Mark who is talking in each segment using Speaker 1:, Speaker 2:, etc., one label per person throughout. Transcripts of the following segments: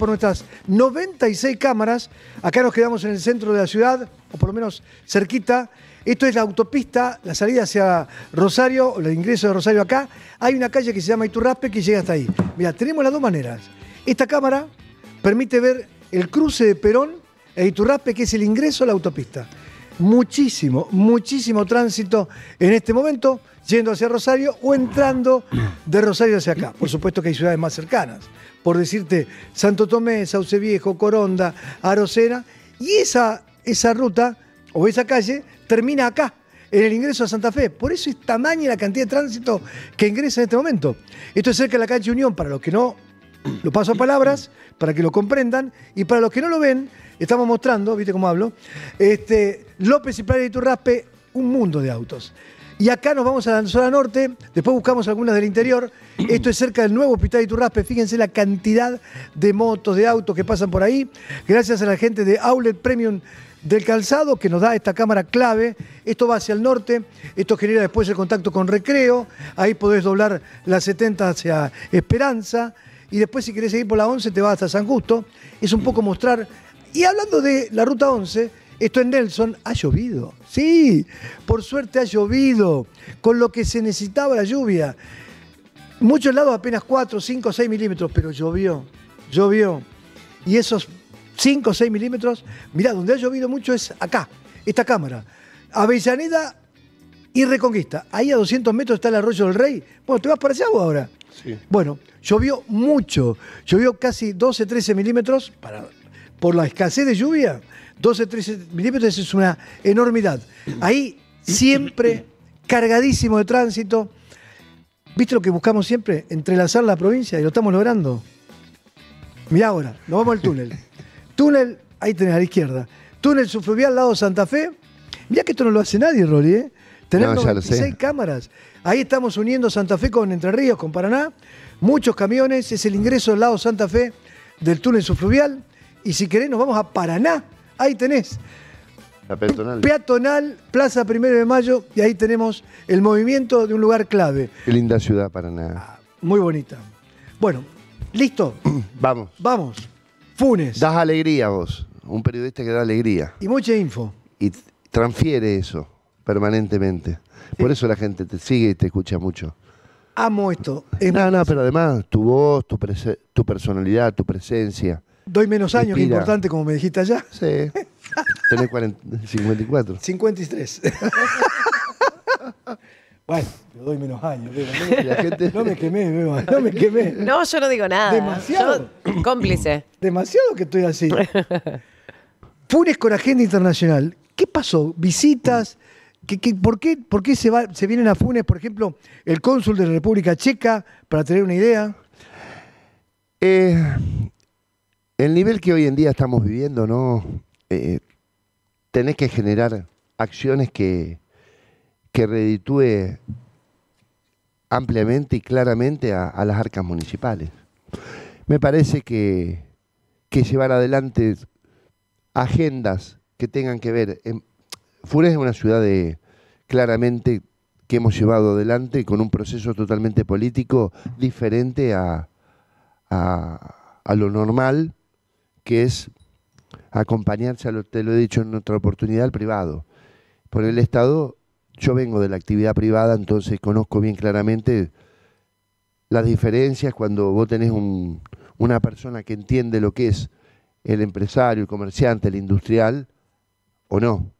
Speaker 1: por nuestras 96 cámaras. Acá nos quedamos en el centro de la ciudad, o por lo menos cerquita. Esto es la autopista, la salida hacia Rosario, el ingreso de Rosario acá. Hay una calle que se llama Iturraspe que llega hasta ahí. Mira, tenemos las dos maneras. Esta cámara permite ver el cruce de Perón e Iturraspe, que es el ingreso a la autopista. Muchísimo, muchísimo tránsito en este momento yendo hacia Rosario o entrando de Rosario hacia acá. Por supuesto que hay ciudades más cercanas por decirte, Santo Tomé, Sauce Viejo, Coronda, Arocera y esa, esa ruta o esa calle termina acá, en el ingreso a Santa Fe. Por eso es tamaña la cantidad de tránsito que ingresa en este momento. Esto es cerca de la calle Unión, para los que no lo paso a palabras, para que lo comprendan, y para los que no lo ven, estamos mostrando, viste cómo hablo, este, López y Playa de Turraspe, un mundo de autos. Y acá nos vamos a la zona norte, después buscamos algunas del interior. Esto es cerca del nuevo Hospital de Iturraspe. Fíjense la cantidad de motos, de autos que pasan por ahí. Gracias a la gente de Outlet Premium del calzado que nos da esta cámara clave. Esto va hacia el norte, esto genera después el contacto con Recreo. Ahí podés doblar la 70 hacia Esperanza. Y después, si querés seguir por la 11, te vas hasta San Justo. Es un poco mostrar. Y hablando de la ruta 11, esto en Nelson ha llovido. Sí, por suerte ha llovido, con lo que se necesitaba la lluvia. Muchos lados apenas 4, 5, 6 milímetros, pero llovió, llovió. Y esos 5 6 milímetros, mirá, donde ha llovido mucho es acá, esta cámara. Avellaneda y Reconquista. Ahí a 200 metros está el arroyo del Rey. Bueno, ¿te vas para allá agua ahora? Sí. Bueno, llovió mucho. Llovió casi 12, 13 milímetros para por la escasez de lluvia, 12, 13 milímetros es una enormidad. Ahí siempre cargadísimo de tránsito. ¿Viste lo que buscamos siempre? Entrelazar la provincia y lo estamos logrando. Mira ahora, nos vamos al túnel. Túnel, ahí tenés a la izquierda. Túnel subfluvial lado Santa Fe. Mirá que esto no lo hace nadie, Rory, ¿eh? Tenemos seis cámaras. Ahí estamos uniendo Santa Fe con Entre Ríos, con Paraná. Muchos camiones, es el ingreso del lado Santa Fe del túnel subfluvial. Y si querés, nos vamos a Paraná. Ahí tenés. La peatonal. Peatonal, Plaza Primero de Mayo, y ahí tenemos el movimiento de un lugar clave.
Speaker 2: Qué linda ciudad Paraná. Ah, muy bonita. Bueno, listo. Vamos. Vamos. Funes. Das alegría vos. Un periodista que da alegría. Y mucha info. Y transfiere eso permanentemente. Por eh. eso la gente te sigue y te escucha mucho. Amo esto. no, pero además tu voz, tu, tu personalidad, tu presencia.
Speaker 1: Doy menos años, que importante, como me dijiste allá. Sí.
Speaker 2: Tenés 54. 53.
Speaker 1: bueno, doy menos años. No me quemé, no me quemé. No, yo no digo nada. Demasiado. cómplice. Demasiado que estoy así. Funes con agenda internacional. ¿Qué pasó? ¿Visitas? por qué, por se, va, se vienen a Funes, por ejemplo, el cónsul de la
Speaker 2: República Checa, para tener una idea? Eh, el nivel que hoy en día estamos viviendo, ¿no? Eh, tenés que generar acciones que, que reditúe ampliamente y claramente a, las arcas municipales. Me parece que, llevar adelante agendas que tengan que ver. En, Fures es una ciudad claramente que hemos llevado adelante con un proceso totalmente político diferente a lo normal que es acompañarse, lo, te lo he dicho en otra oportunidad, al privado. Por el Estado, yo vengo de la actividad privada, entonces conozco bien claramente las diferencias cuando vos tenés una persona que entiende lo que es el empresario, el comerciante, el industrial, o no.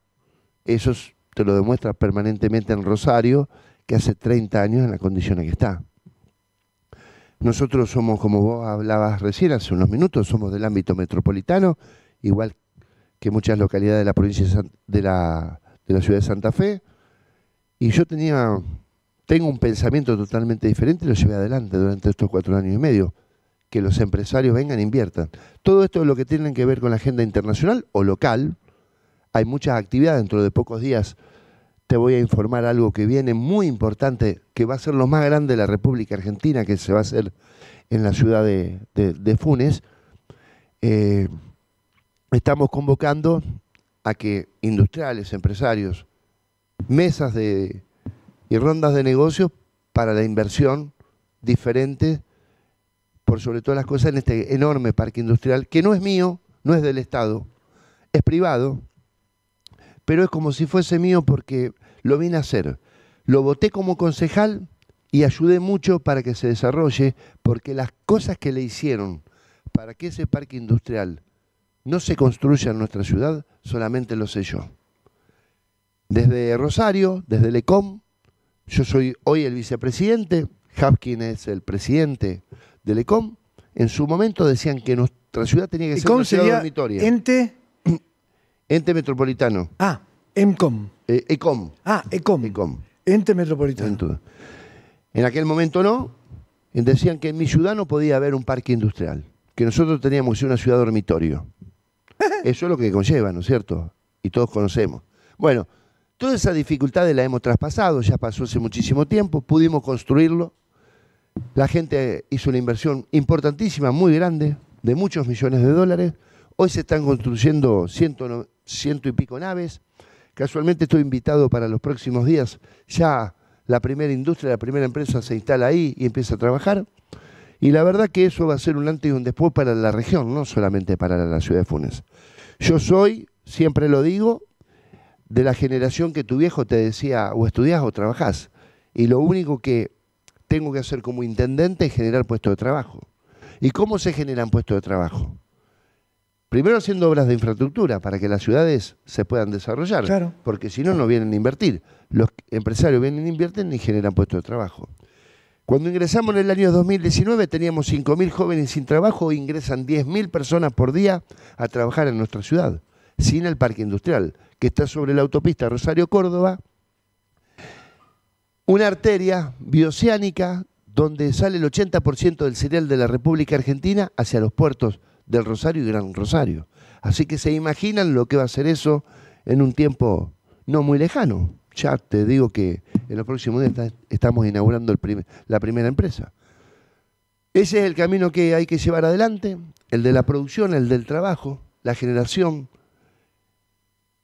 Speaker 2: Eso te lo demuestra permanentemente en Rosario, que hace 30 años en la condición en que está. Nosotros somos, como vos hablabas recién hace unos minutos, somos del ámbito metropolitano, igual que muchas localidades de la provincia de la, ciudad de Santa Fe. Y yo tenía, tengo un pensamiento totalmente diferente y lo llevé adelante durante estos cuatro años y medio. Que los empresarios vengan e inviertan. Todo esto es lo que tienen que ver con la agenda internacional o local. Hay muchas actividades dentro de pocos días te voy a informar algo que viene muy importante, que va a ser lo más grande de la República Argentina, que se va a hacer en la ciudad de, Funes. Eh, estamos convocando a que industriales, empresarios, mesas y rondas de negocios para la inversión diferente, por sobre todas las cosas, en este enorme parque industrial, que no es mío, no es del Estado, es privado, pero es como si fuese mío porque lo vine a hacer. Lo voté como concejal y ayudé mucho para que se desarrolle, porque las cosas que le hicieron para que ese parque industrial no se construya en nuestra ciudad, solamente lo sé yo. Desde Rosario, desde Lecom, yo soy hoy el vicepresidente, Hapkin es el presidente de Lecom. En su momento decían que nuestra ciudad tenía que ser una dormitoria. Ente... ente metropolitano. Ah. EMCOM. Eh, ECOM. Ah, ECOM. ECOM. Ente metropolitano. en aquel momento no. Decían que en mi ciudad no podía haber un parque industrial, que nosotros teníamos una ciudad dormitorio. Eso es lo que conlleva, ¿no es cierto? Y todos conocemos. Bueno, todas esas dificultades las hemos traspasado, ya pasó hace muchísimo tiempo, pudimos construirlo. La gente hizo una inversión importantísima, muy grande, de muchos millones de dólares. Hoy se están construyendo ciento y pico naves, Casualmente estoy invitado para los próximos días. Ya la primera industria, la primera empresa se instala ahí y empieza a trabajar. Y la verdad que eso va a ser un antes y un después para la región, no solamente para la ciudad de Funes. Yo soy, siempre lo digo, de la generación que tu viejo te decía o estudias o trabajás. Y lo único que tengo que hacer como intendente es generar puestos de trabajo. ¿Y cómo se generan puestos de trabajo? Primero haciendo obras de infraestructura para que las ciudades se puedan desarrollar, porque si no, no vienen a invertir. Los empresarios vienen, invierten y generan puestos de trabajo. Cuando ingresamos en el año 2019 teníamos 5.000 jóvenes sin trabajo e ingresan 10.000 personas por día a trabajar en nuestra ciudad, sin el parque industrial, que está sobre la autopista Rosario-Córdoba, una arteria bioceánica donde sale el 80% del cereal de la República Argentina hacia los puertos del Rosario y Gran Rosario. Así que se imaginan lo que va a ser eso en un tiempo no muy lejano. Ya te digo que en los próximos días estamos inaugurando la primera empresa. Ese es el camino que hay que llevar adelante, el de la producción, el del trabajo, la generación.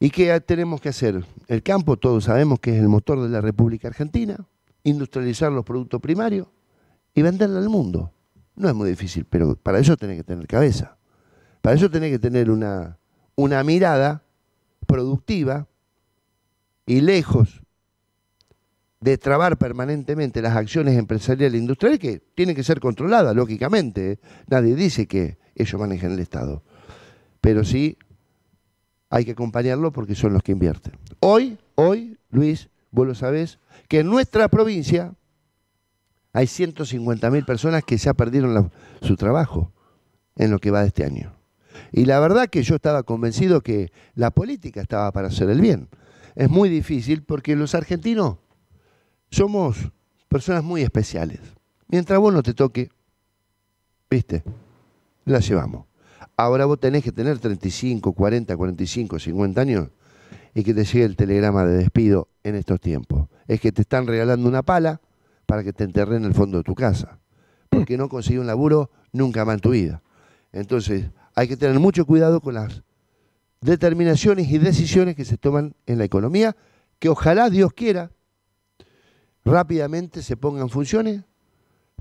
Speaker 2: ¿Y qué tenemos que hacer? El campo, todos sabemos que es el motor de la República Argentina, industrializar los productos primarios y venderla al mundo. No es muy difícil, pero para eso tiene que tener cabeza. Para eso tiene que tener una, una mirada productiva y lejos de trabar permanentemente las acciones empresariales e industriales que tienen que ser controladas, lógicamente. ¿eh? Nadie dice que ellos manejen el Estado. Pero sí hay que acompañarlo porque son los que invierten. Hoy, hoy, Luis, vos lo sabés, que en nuestra provincia hay 150.000 personas que se perdieron perdido su trabajo en lo que va de este año. Y la verdad que yo estaba convencido que la política estaba para hacer el bien. Es muy difícil porque los argentinos somos personas muy especiales. Mientras vos no te toque, viste, la llevamos. Ahora vos tenés que tener 35, 40, 45, 50 años y que te llegue el telegrama de despido en estos tiempos. Es que te están regalando una pala para que te enterren en el fondo de tu casa. Porque no conseguí un laburo nunca más en tu vida. Entonces, hay que tener mucho cuidado con las determinaciones y decisiones que se toman en la economía, que ojalá Dios quiera rápidamente se pongan funciones,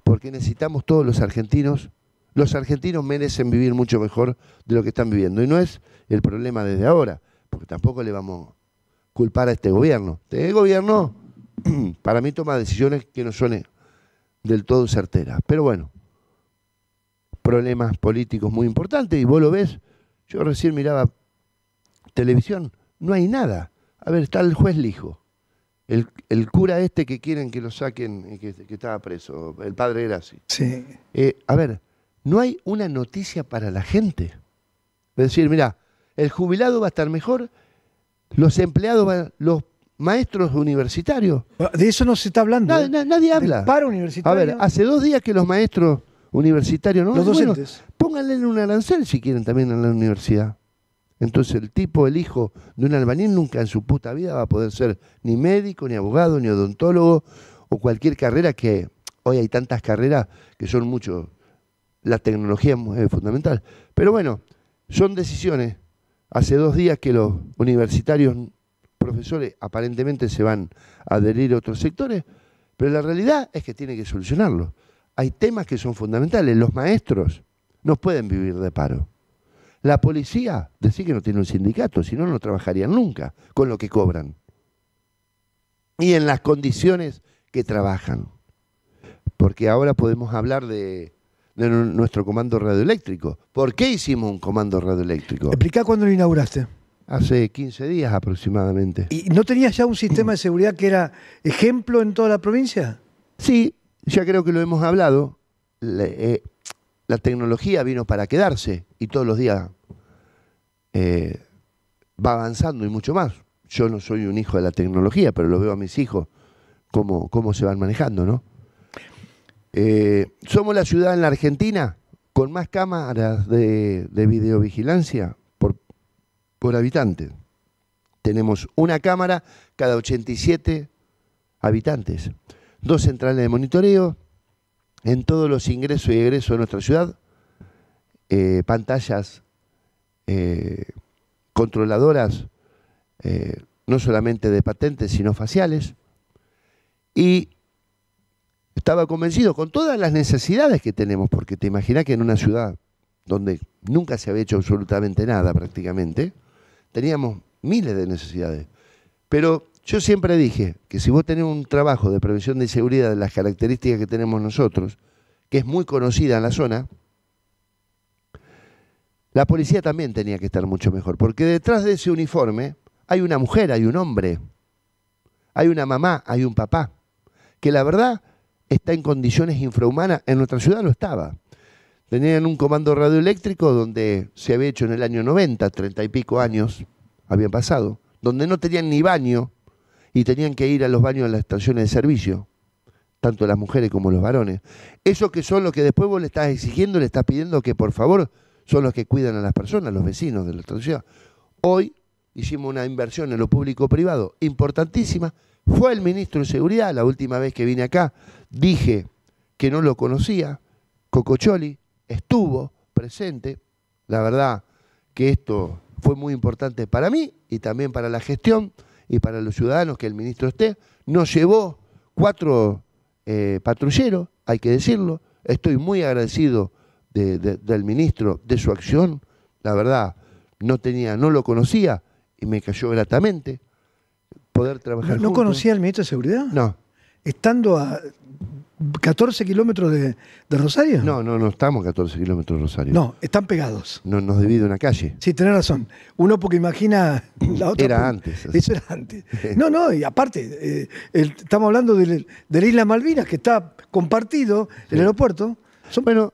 Speaker 2: porque necesitamos todos los argentinos, los argentinos merecen vivir mucho mejor de lo que están viviendo, y no es el problema desde ahora, porque tampoco le vamos a culpar a este gobierno. Este gobierno, para mí, toma decisiones que no son eh, del todo certeras, pero bueno, problemas políticos muy importantes y vos lo ves. Yo recién miraba televisión, no hay nada. A ver, está el juez Lijo, el, cura este que quieren que lo saquen, eh, que, que estaba preso, el padre era Sí. Eh, a ver, no hay una noticia para la gente. Es decir, mira, el jubilado va a estar mejor, los empleados, los maestros universitarios. De eso no se está hablando. Nadie ¿eh? habla. Para universitarios A ver, hace dos días que los maestros universitario, ¿no? Los bueno, docentes. pónganle un arancel si quieren también a la universidad. Entonces el tipo, el hijo de un albañil nunca en su puta vida va a poder ser ni médico, ni abogado, ni odontólogo o cualquier carrera que hoy hay tantas carreras que son mucho. La tecnología es fundamental. Pero bueno, son decisiones. Hace dos días que los universitarios profesores aparentemente se van a adherir a otros sectores, pero la realidad es que tiene que solucionarlo hay temas que son fundamentales. Los maestros no pueden vivir de paro. La policía, decir que no tiene un sindicato, si no, no trabajarían nunca con lo que cobran. Y en las condiciones que trabajan. Porque ahora podemos hablar de, nuestro comando radioeléctrico. ¿Por qué hicimos un comando radioeléctrico? Explica cuándo lo inauguraste. Hace 15 días aproximadamente. ¿Y no tenías ya un sistema de seguridad que era ejemplo en toda la provincia? Sí, ya creo que lo hemos hablado, eh, la tecnología vino para quedarse y todos los días eh, va avanzando y mucho más. Yo no soy un hijo de la tecnología, pero lo veo a mis hijos, cómo, cómo se van manejando, ¿no? Eh, somos la ciudad en la Argentina con más cámaras de, videovigilancia por, por habitante. Tenemos una cámara cada 87 habitantes dos centrales de monitoreo, en todos los ingresos y egresos de nuestra ciudad, eh, pantallas eh, controladoras, eh, no solamente de patentes, sino faciales, y estaba convencido con todas las necesidades que tenemos, porque te imaginas que en una ciudad donde nunca se había hecho absolutamente nada prácticamente, teníamos miles de necesidades, pero yo siempre dije que si vos tenés un trabajo de prevención de inseguridad de las características que tenemos nosotros, que es muy conocida en la zona, la policía también tenía que estar mucho mejor, porque detrás de ese uniforme hay una mujer, hay un hombre, hay una mamá, hay un papá, que la verdad está en condiciones infrahumanas, en nuestra ciudad lo estaba. Tenían un comando radioeléctrico donde se había hecho en el año 90, treinta y pico años habían pasado, donde no tenían ni baño, y tenían que ir a los baños de las estaciones de servicio, tanto las mujeres como los varones. Eso que son los que después vos le estás exigiendo, le estás pidiendo que por favor son los que cuidan a las personas, los vecinos de la ciudad. Hoy hicimos una inversión en lo público-privado importantísima. Fue el ministro de Seguridad, la última vez que vine acá, dije que no lo conocía, Cococholi estuvo presente, la verdad que esto fue muy importante para mí y también para la gestión y para los ciudadanos que el ministro esté. Nos llevó cuatro eh, patrulleros, hay que decirlo. Estoy muy agradecido del ministro, de su acción. La verdad, no tenía, no lo conocía y me cayó gratamente poder trabajar. ¿No, no conocía al ministro de Seguridad? No. Estando a
Speaker 1: 14 kilómetros de, Rosario? No, no, no estamos 14 kilómetros de Rosario. No, están pegados. No, nos divide una calle. Sí, tenés razón. Uno porque imagina la otra. Era antes. Eso era antes. No, no, y aparte, eh, estamos hablando de, la isla Malvinas, que está
Speaker 2: compartido el aeropuerto. Son... Bueno,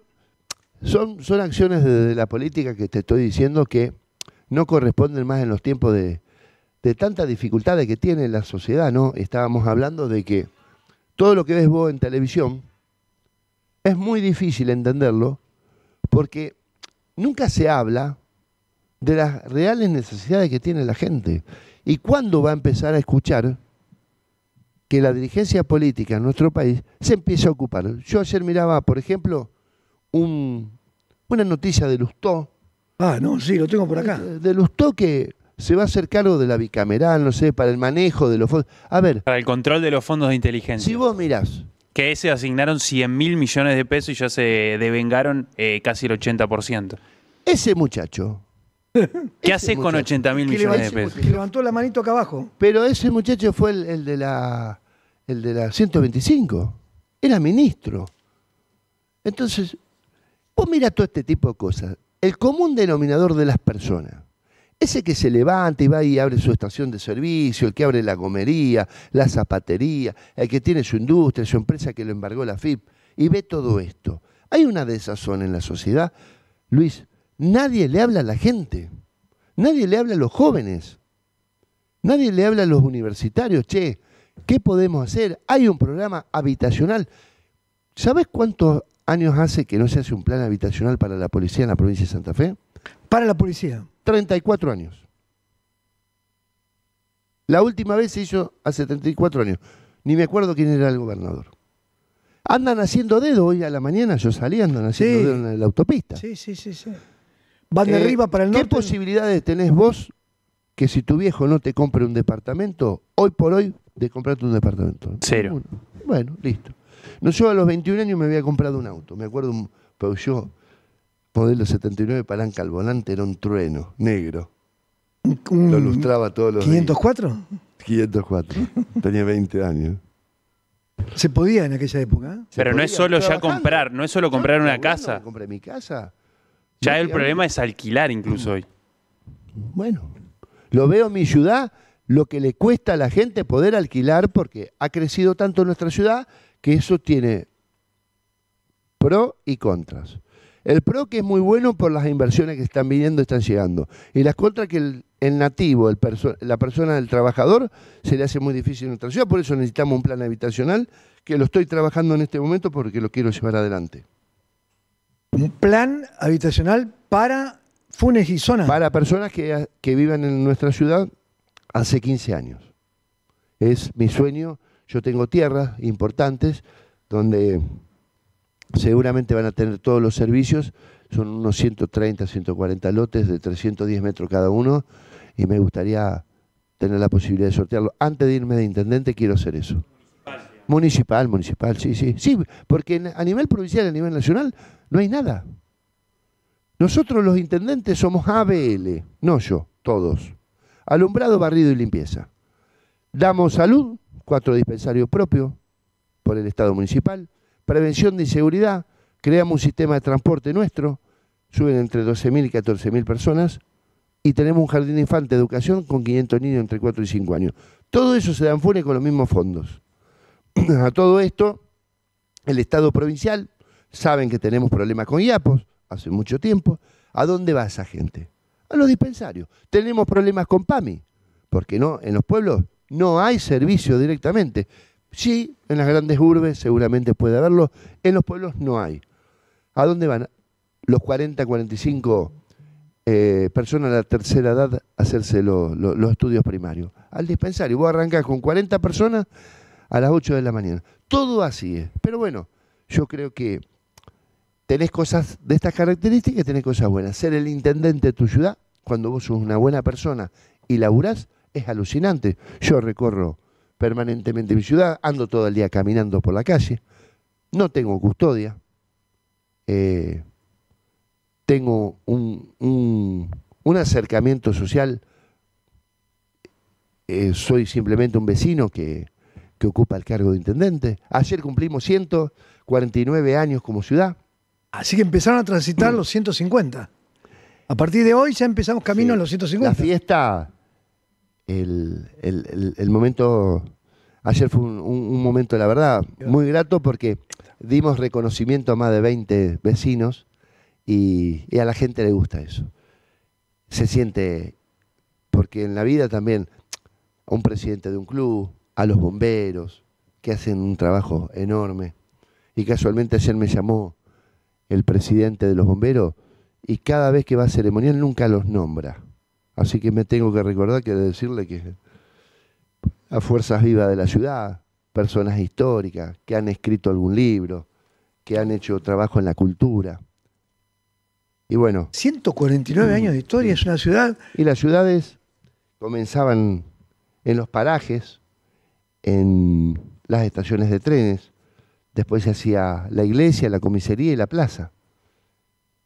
Speaker 2: son, son acciones de, la política que te estoy diciendo que no corresponden más en los tiempos de, de dificultades que tiene la sociedad, ¿no? Estábamos hablando de que todo lo que ves vos en televisión, es muy difícil entenderlo porque nunca se habla de las reales necesidades que tiene la gente. ¿Y cuándo va a empezar a escuchar que la dirigencia política en nuestro país se empieza a ocupar? Yo ayer miraba, por ejemplo, una noticia de Lustó. Ah, no, sí, lo tengo por acá. De Lustó que se va a hacer cargo de la bicameral, no sé, para el manejo de los fondos. A ver.
Speaker 3: Para el control de los fondos de inteligencia. Si vos mirás. Que se asignaron 100 mil millones de pesos y ya se devengaron eh, casi el 80%. Ese muchacho. ¿Qué hace haces con 80 mil millones de pesos? Que
Speaker 2: levantó la manito acá abajo. Pero ese muchacho fue el, de la el de la 125. Era ministro. Entonces, vos mira todo este tipo de cosas. El común denominador de las personas ese que se levanta y va y abre su estación de servicio, el que abre la gomería, la zapatería, el que tiene su industria, su empresa que lo embargó la FIP, y ve todo esto. Hay una desazón en la sociedad. Luis, nadie le habla a la gente. Nadie le habla a los jóvenes. Nadie le habla a los universitarios. Che, ¿qué podemos hacer? Hay un programa habitacional. ¿Sabes cuántos años hace que no se hace un plan habitacional para la policía en la provincia de Santa Fe? Para la policía. 34 años. La última vez se hizo hace 34 años. Ni me acuerdo quién era el gobernador. Andan haciendo dedo hoy a la mañana, yo salí, andan haciendo dedo en la autopista.
Speaker 1: Sí, sí, sí, sí.
Speaker 2: Van de eh, arriba para el norte. ¿Qué posibilidades tenés vos que si tu viejo no te compre un departamento, hoy por hoy, de comprarte un departamento? Cero. Bueno, listo. No, yo a los 21 años me había comprado un auto. Me acuerdo un yo modelo 79 palanca al volante, era un trueno negro.
Speaker 1: Lo lustraba
Speaker 2: todos los ¿504? Días. 504. Tenía 20 años.
Speaker 1: ¿Se podía en aquella época? ¿eh?
Speaker 3: Pero no es solo ya comprar, no es solo comprar una casa. compré mi casa. Ya el problema es alquilar incluso hoy.
Speaker 2: Bueno, lo veo en mi ciudad, lo que le cuesta a la gente poder alquilar porque ha crecido tanto nuestra ciudad que eso tiene pro y contras. El PRO que es muy bueno por las inversiones que están viniendo, están llegando. Y las CONTRA que el, nativo, la persona, del trabajador, se le hace muy difícil en nuestra ciudad. Por eso necesitamos un plan habitacional, que lo estoy trabajando en este momento porque lo quiero llevar adelante. Un plan habitacional para Funes y zonas? Para personas que, viven en nuestra ciudad hace 15 años. Es mi sueño. Yo tengo tierras importantes donde seguramente van a tener todos los servicios, son unos 130, 140 lotes de 310 metros cada uno y me gustaría tener la posibilidad de sortearlo. Antes de irme de intendente quiero hacer eso. Municipal, municipal, sí, sí. Sí, porque a nivel provincial, a nivel nacional, no hay nada. Nosotros los intendentes somos ABL, no yo, todos. Alumbrado, barrido y limpieza. Damos salud, cuatro dispensarios propios por el Estado municipal prevención de inseguridad, creamos un sistema de transporte nuestro, suben entre 12.000 y 14.000 personas, y tenemos un jardín de infante, educación, con 500 niños entre 4 y 5 años. Todo eso se dan fuera con los mismos fondos. A todo esto, el Estado provincial, saben que tenemos problemas con IAPOS hace mucho tiempo. ¿A dónde va esa gente? A los dispensarios. Tenemos problemas con PAMI, porque no, en los pueblos no hay servicio directamente. Sí, en las grandes urbes seguramente puede haberlo, en los pueblos no hay. ¿A dónde van los 40, 45 eh, personas de la tercera edad a hacerse los estudios primarios? Al dispensario. Vos arrancás con 40 personas a las 8 de la mañana. Todo así es. Pero bueno, yo creo que tenés cosas de estas características, tenés cosas buenas. Ser el intendente de tu ciudad, cuando vos sos una buena persona y laburás, es alucinante. Yo recorro permanentemente en mi ciudad, ando todo el día caminando por la calle, no tengo custodia, eh, tengo un, acercamiento social, eh, soy simplemente un vecino que, ocupa el cargo de intendente. Ayer cumplimos 149 años como ciudad. Así que empezaron a transitar los 150. A partir de hoy ya empezamos camino a los 150. La fiesta el, momento, ayer fue un, momento, la verdad, muy grato porque dimos reconocimiento a más de 20 vecinos y, y a la gente le gusta eso. Se siente, porque en la vida también, a un presidente de un club, a los bomberos, que hacen un trabajo enorme. Y casualmente ayer me llamó el presidente de los bomberos y cada vez que va a ceremonial nunca los nombra. Así que me tengo que recordar que decirle que a fuerzas vivas de la ciudad, personas históricas que han escrito algún libro, que han hecho trabajo en la cultura. Y bueno. 149 años de historia, es una ciudad. Y las ciudades comenzaban en los parajes, en las estaciones de trenes. Después se hacía la iglesia, la comisaría y la plaza.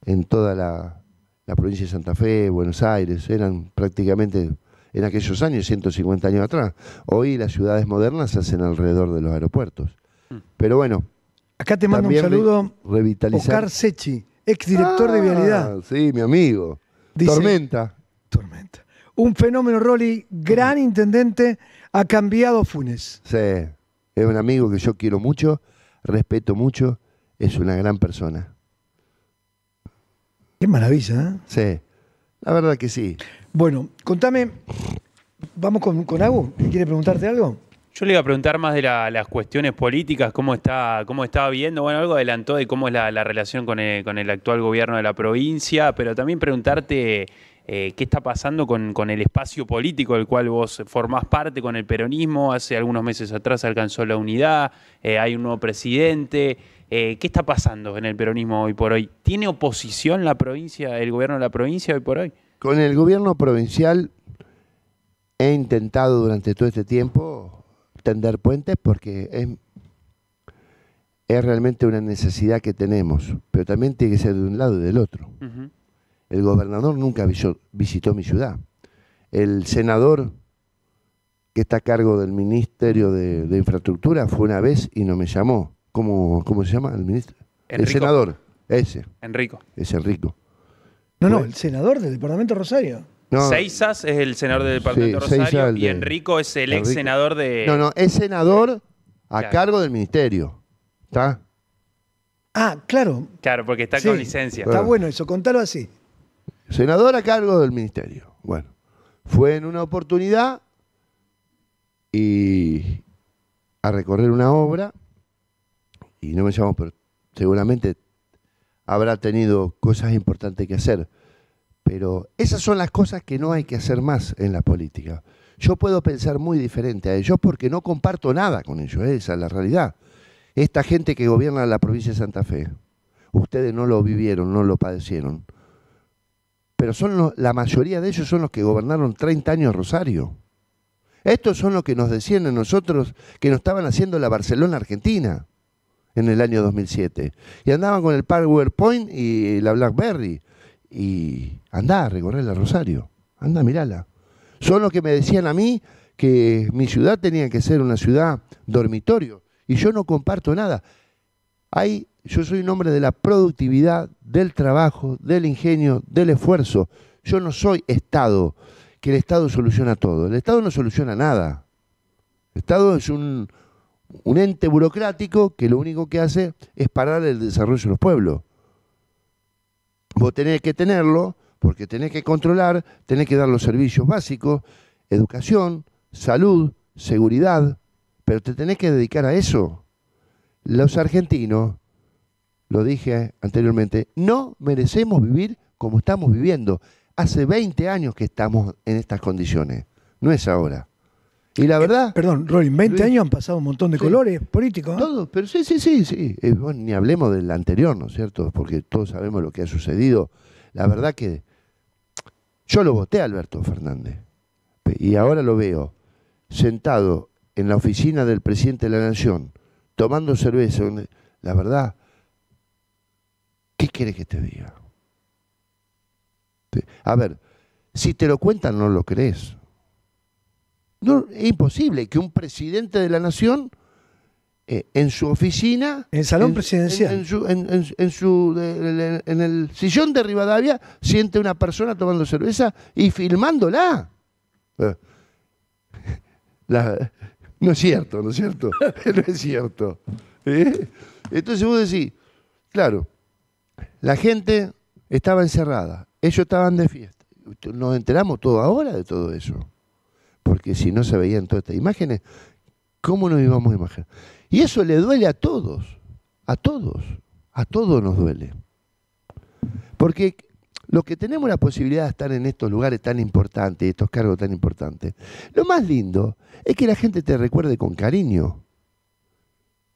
Speaker 2: En toda la, la provincia de Santa Fe, Buenos Aires, eran prácticamente en aquellos años, 150 años atrás. Hoy las ciudades modernas se hacen alrededor de los aeropuertos. Mm. Pero bueno. Acá te mando un saludo revitalizar. Oscar Sechi, exdirector de ah, Vialidad. Sí, mi amigo. tormenta. Tormenta. Un fenómeno, Rolly, gran intendente, ha cambiado Funes. Sí, es un amigo que yo quiero mucho, respeto mucho, es una gran persona. Qué maravilla, ¿eh? Sí, la verdad que sí.
Speaker 1: Bueno, contame, vamos con, algo? quiere preguntarte algo.
Speaker 3: Yo le iba a preguntar más de las cuestiones políticas, cómo está, cómo viendo, bueno, algo adelantó de cómo es la, relación con el, actual gobierno de la provincia, pero también preguntarte eh, qué está pasando con, el espacio político del cual vos formás parte, con el peronismo, hace algunos meses atrás alcanzó la unidad, eh, hay un nuevo presidente. Eh, ¿Qué está pasando en el peronismo hoy por hoy? ¿Tiene oposición la provincia, el gobierno de la provincia hoy por hoy?
Speaker 2: Con el gobierno provincial he intentado durante todo este tiempo tender puentes porque es, es realmente una necesidad que tenemos, pero también tiene que ser de un lado y del otro. El gobernador nunca visitó mi ciudad. El senador que está a cargo del Ministerio de Infraestructura fue una vez y no me llamó. ¿Cómo, se llama el ministro? El senador. Ese. Enrico. Es Enrico.
Speaker 1: No, no, pues el senador del
Speaker 3: Departamento Rosario. Seisas es el senador del Departamento Rosario y Enrico es el ex senador de. No, no,
Speaker 2: es senador a cargo del ministerio. ¿Está? Ah, claro.
Speaker 3: Claro, porque está con licencia. Está
Speaker 2: bueno eso, contalo así. Senador a cargo del ministerio. Bueno, fue en una oportunidad y a recorrer una obra y no me llamo, pero seguramente habrá tenido cosas importantes que hacer. Pero esas son las cosas que no hay que hacer más en la política. Yo puedo pensar muy diferente a ellos porque no comparto nada con ellos, ¿eh? esa es la realidad. Esta gente que gobierna la provincia de Santa Fe, ustedes no lo vivieron, no lo padecieron, pero son la mayoría de ellos son los que gobernaron 30 años Rosario. Estos son los que nos decían a nosotros que nos estaban haciendo la Barcelona Argentina en el año 2007. Y andaban con el Point y la BlackBerry. Y andá a recorrer la Rosario. Anda, mirala. Son los que me decían a mí que mi ciudad tenía que ser una ciudad dormitorio. Y yo no comparto nada. Hay, yo soy un hombre de la productividad, del trabajo, del ingenio, del esfuerzo. Yo no soy Estado, que el Estado soluciona todo. El Estado no soluciona nada. El Estado es un, un ente burocrático que lo único que hace es parar el desarrollo de los pueblos. Vos tenés que tenerlo porque tenés que controlar, tenés que dar los servicios básicos, educación, salud, seguridad, pero te tenés que dedicar a eso. Los argentinos, lo dije anteriormente, no merecemos vivir como estamos viviendo. Hace 20 años que estamos en estas condiciones, no es ahora. Y la eh, verdad. perdón, Rolín, 20 años han pasado un montón de colores políticos. ¿eh? Todos, pero sí, sí, sí, sí. Eh, ni hablemos del anterior, ¿no es cierto? Porque todos sabemos lo que ha sucedido. La verdad que yo lo voté a Alberto Fernández. Y ahora lo veo sentado en la oficina del presidente de la Nación, tomando cerveza. La verdad, ¿qué quieres que te diga? A ver, si te lo cuentan, no lo crees es imposible que un presidente de la nación eh, en su oficina. En el salón presidencial. En, su, en, el sillón de Rivadavia siente una persona tomando cerveza y filmándola. Eh. no es cierto, no es cierto. no es cierto. ¿Eh? Entonces vos decís, claro, la gente estaba encerrada, ellos estaban de fiesta. Nos enteramos todo ahora de todo eso porque si no se veían todas estas imágenes, ¿cómo nos íbamos a imaginar? Y eso le duele a todos, a todos, a todos nos duele. Porque los que tenemos la posibilidad de estar en estos lugares tan importantes, estos cargos tan importantes, lo más lindo es que la gente te recuerde con cariño.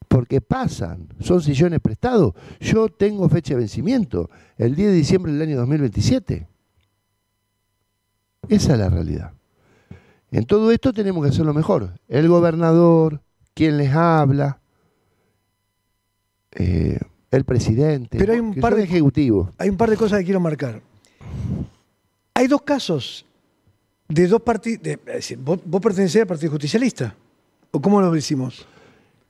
Speaker 2: Porque pasan, son sillones prestados. Yo tengo fecha de vencimiento, el 10 de diciembre del año 2027. Esa es la realidad. En todo esto tenemos que lo mejor. El gobernador, quien les habla, eh, el presidente, Pero hay un par de ejecutivos. Hay un par de cosas que quiero marcar.
Speaker 1: Hay dos casos de dos partidos. ¿Vos, vos pertenecés al Partido Justicialista? ¿O cómo lo decimos?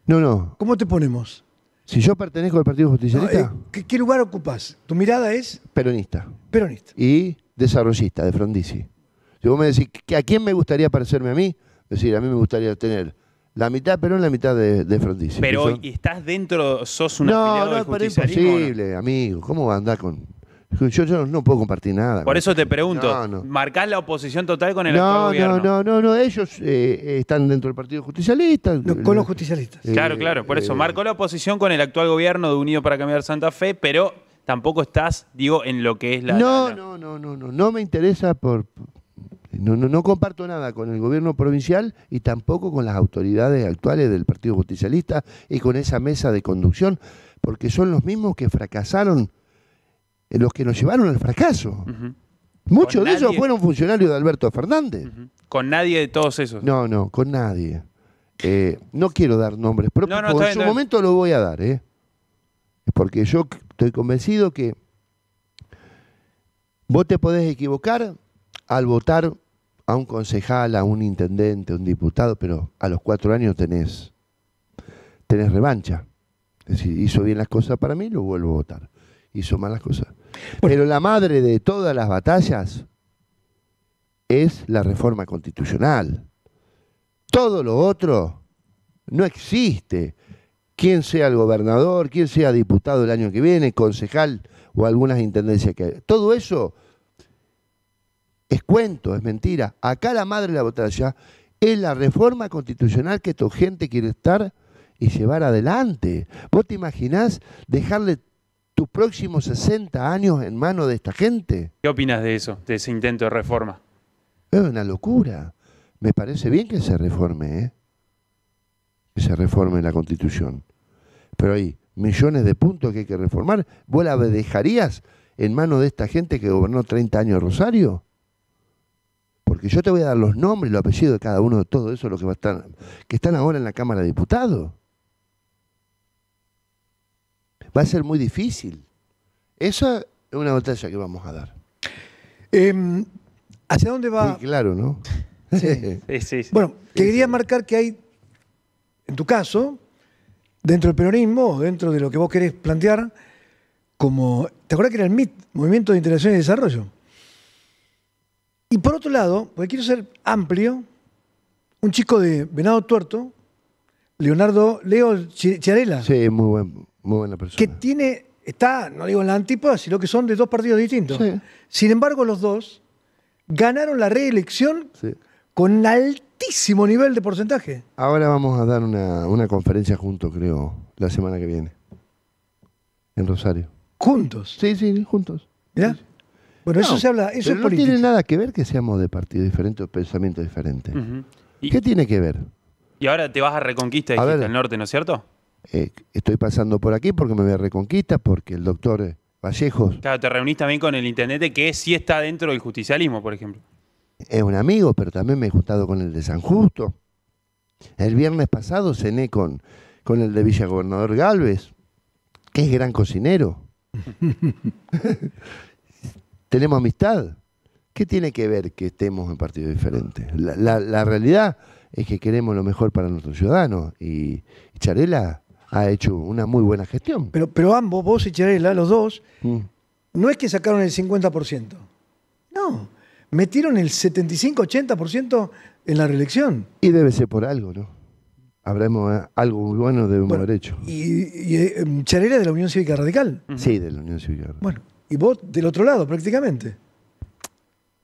Speaker 1: No, no. ¿Cómo te ponemos? Si yo pertenezco al Partido
Speaker 2: Justicialista. Eh, ¿qué, lugar ocupas? ¿Tu mirada es? Peronista. Peronista. Y desarrollista de Frondizi. Si vos me decís, que ¿a quién me gustaría parecerme a mí? Es decir, a mí me gustaría tener la mitad pero en la mitad de, de Pero
Speaker 3: estás dentro, sos un No, no, es imposible,
Speaker 2: amigo. ¿Cómo va a andar con...? Yo, yo no puedo compartir nada. Por eso te pregunto, marcar
Speaker 3: ¿marcás la oposición total con el actual gobierno? No,
Speaker 2: no, no, no, ellos eh, están dentro del Partido Justicialista. con los justicialistas. Eh, claro, claro, por eso. Eh,
Speaker 3: marcó la oposición con el actual gobierno de Unido para Cambiar Santa Fe, pero tampoco estás, digo, en lo que es la... No, no, no, no, no,
Speaker 2: no me interesa por, no, no, no, comparto nada con el gobierno provincial y tampoco con las autoridades actuales del Partido Justicialista y con esa mesa de conducción, porque son los mismos que fracasaron, eh, los que nos llevaron al fracaso. Muchos de ellos fueron funcionarios de Alberto Fernández.
Speaker 3: ¿Con nadie de todos esos?
Speaker 2: No, no, con nadie. Eh, no quiero dar nombres pero en su momento lo voy a dar, ¿eh? porque yo estoy convencido que vos te podés equivocar al votar a un concejal, a un intendente, a un diputado, pero a los cuatro años tenés, tenés revancha. Es decir, hizo bien las cosas para mí, lo vuelvo a votar. Hizo mal las cosas. Pero la madre de todas las batallas es la reforma constitucional. Todo lo otro no existe. Quien sea el gobernador, quien sea diputado el año que viene, concejal o algunas intendencias que hay. Todo eso es cuento, es mentira. Acá la madre de la botalla es la reforma constitucional que tu gente quiere estar y llevar adelante. ¿Vos te imaginás dejarle tus próximos 60 años en manos de esta gente?
Speaker 3: ¿Qué opinas de eso, de ese intento de reforma?
Speaker 2: Es una locura. Me parece bien que se reforme, ¿eh? que se reforme la constitución. Pero hay millones de puntos que hay que reformar. ¿Vos la dejarías en manos de esta gente que gobernó 30 años Rosario? Porque yo te voy a dar los nombres, y los apellidos de cada uno de todos esos que, que están ahora en la Cámara de Diputados. Va a ser muy difícil. Esa es una batalla que vamos a dar. Em, ¿Hacia dónde va? Sí, claro, ¿no? Sí. sí, Bueno, quería marcar que
Speaker 1: hay, en tu caso, dentro del peronismo, dentro de lo que vos querés plantear, como. ¿Te acuerdas que era el MIT, Movimiento de Integración y Desarrollo? Y por otro lado, porque quiero ser amplio, un chico de Venado Tuerto, Leonardo Leo Chiarela. Sí, muy, buen, muy buena persona. Que tiene, está, no digo en la antípoda, sino que son de dos partidos distintos. Sin embargo, los dos ganaron la reelección con altísimo nivel de porcentaje.
Speaker 2: Ahora vamos a dar una, una conferencia juntos, creo, la semana que viene, en Rosario. ¿Juntos? Sí, sí, juntos. ¿Ya? Bueno, eso se habla, eso no tiene nada que ver que seamos de partido diferente o pensamiento diferente. ¿Qué tiene que ver?
Speaker 3: Y ahora te vas a Reconquista, del norte, ¿no es cierto?
Speaker 2: Eh, estoy pasando por aquí porque me voy a Reconquista, porque el doctor eh, Vallejos...
Speaker 3: Claro, te reunís también con el intendente que sí está dentro del justicialismo, por ejemplo.
Speaker 2: Es un amigo, pero también me he juntado con el de San Justo. El viernes pasado cené con, con el de Villagobernador Galvez, que es gran cocinero. tenemos amistad. ¿Qué tiene que ver que estemos en partidos diferentes? La, realidad es que queremos lo mejor para nuestros ciudadanos y, Charela ha hecho una muy buena gestión. Pero, pero ambos, vos y Charela, los dos, mm. no es que sacaron el 50%. No,
Speaker 1: metieron el 75-80% en la reelección. Y debe ser por algo, ¿no? Habremos eh, algo bueno de un derecho. hecho. Y, eh, Charela de la Unión
Speaker 2: Cívica Radical. Sí, de la Unión Cívica Radical.
Speaker 1: Bueno y vos del otro lado prácticamente.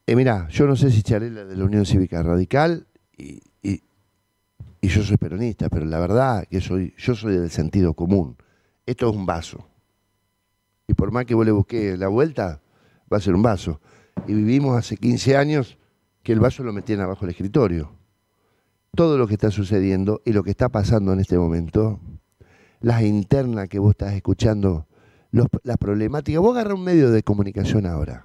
Speaker 2: Eh, mirá, yo no sé si la de la Unión Cívica Radical y, yo soy peronista, pero la verdad que soy, yo soy del sentido común. Esto es un vaso. Y por más que vos le busques la vuelta, va a ser un vaso. Y vivimos hace 15 años que el vaso lo metían abajo del escritorio. Todo lo que está sucediendo y lo que está pasando en este momento, las internas que vos estás escuchando la las problemáticas. Vos agarrás un medio de comunicación ahora.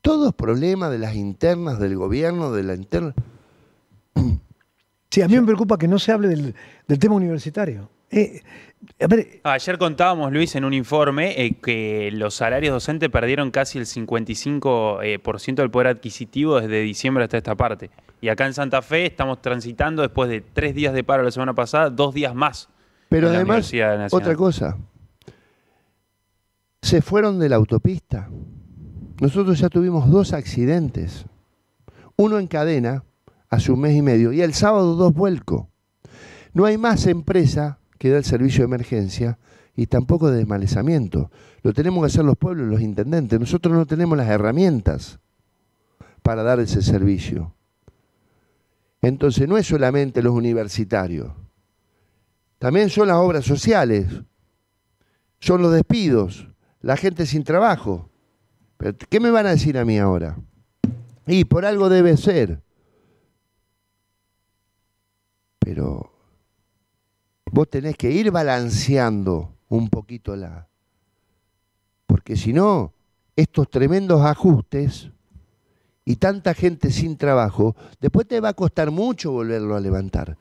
Speaker 2: Todos problemas de las internas, del gobierno, de la interna. Sí, a mí me
Speaker 1: preocupa que no se hable del, tema universitario. Eh,
Speaker 3: ah, ayer contábamos, Luis, en un informe eh, que los salarios docentes perdieron casi el 55% eh, por del poder adquisitivo desde diciembre hasta esta parte. Y acá en Santa Fe estamos transitando, después de tres días de paro la semana pasada, dos días más. Pero además, otra cosa,
Speaker 2: se fueron de la autopista. Nosotros ya tuvimos dos accidentes, uno en cadena hace un mes y medio y el sábado dos vuelcos. No hay más empresa que da el servicio de emergencia y tampoco de desmalezamiento. Lo tenemos que hacer los pueblos, los intendentes. Nosotros no tenemos las herramientas para dar ese servicio. Entonces no es solamente los universitarios, también son las obras sociales, son los despidos, la gente sin trabajo. ¿Pero ¿Qué me van a decir a mí ahora? Y por algo debe ser. Pero vos tenés que ir balanceando un poquito la... Porque si no, estos tremendos ajustes y tanta gente sin trabajo, después te va a costar mucho volverlo a levantar.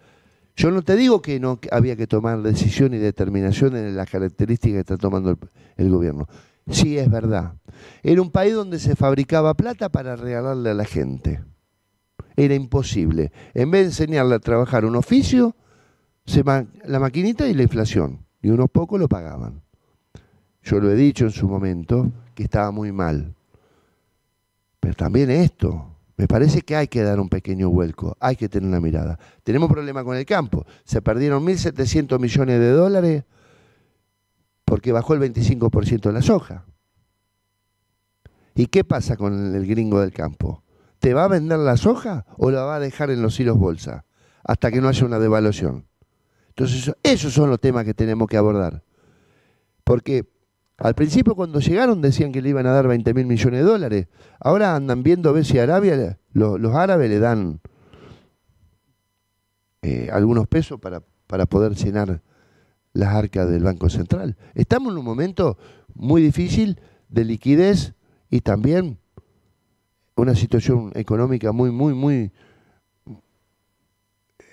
Speaker 2: Yo no te digo que no había que tomar decisión y determinación en las características que está tomando el, gobierno. Sí, es verdad. Era un país donde se fabricaba plata para regalarle a la gente. Era imposible. En vez de enseñarle a trabajar un oficio, se la maquinita y la inflación. Y unos pocos lo pagaban. Yo lo he dicho en su momento que estaba muy mal. Pero también esto, me parece que hay que dar un pequeño vuelco, hay que tener una mirada. Tenemos problema con el campo. Se perdieron 1.700 millones de dólares porque bajó el 25% de la soja. ¿Y qué pasa con el gringo del campo? ¿Te va a vender la soja o la va a dejar en los hilos bolsa hasta que no haya una devaluación? Entonces, esos son los temas que tenemos que abordar. Porque al principio cuando llegaron decían que le iban a dar 20 mil millones de dólares. Ahora andan viendo a ver si Arabia, los, árabes le dan eh, algunos pesos para, para poder llenar las arcas del Banco Central. Estamos en un momento muy difícil de liquidez y también una situación económica muy, muy, muy,